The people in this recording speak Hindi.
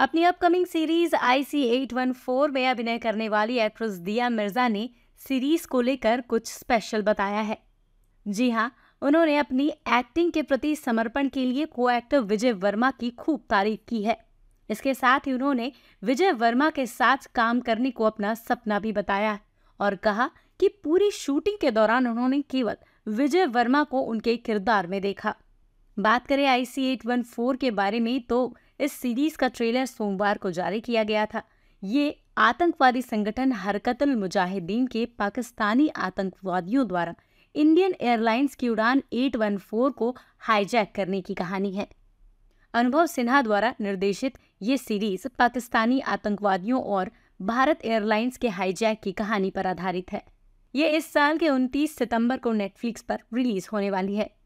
अपनी upcoming series I C eight one four में अभिनय करने वाली एक्ट्रेस दिया मिर्जा ने सीरीज को लेकर कुछ स्पेशल बताया है जी हाँ उन्होंने अपनी एक्टिंग के प्रति समर्पण के लिए को एक्टर विजय वर्मा की खूब तारीफ की है इसके साथ ही उन्होंने विजय वर्मा के साथ काम करने को अपना सपना भी बताया और कहा कि पूरी शूटिंग के दौरान उन्होंने केवल विजय वर्मा को उनके किरदार में देखा बात करें I C eight one four के बारे में तो इस सीरीज़ का ट्रेलर सोमवार को जारी किया गया था ये आतंकवादी संगठन हरकतल मुजाहिदीन के पाकिस्तानी आतंकवादियों द्वारा इंडियन एयरलाइंस की उड़ान 814 को हाईजैक करने की कहानी है अनुभव सिन्हा द्वारा निर्देशित ये सीरीज पाकिस्तानी आतंकवादियों और भारत एयरलाइंस के हाईजैक की कहानी पर आधारित है ये इस साल के 29 सितंबर को नेटफ्लिक्स पर रिलीज होने वाली है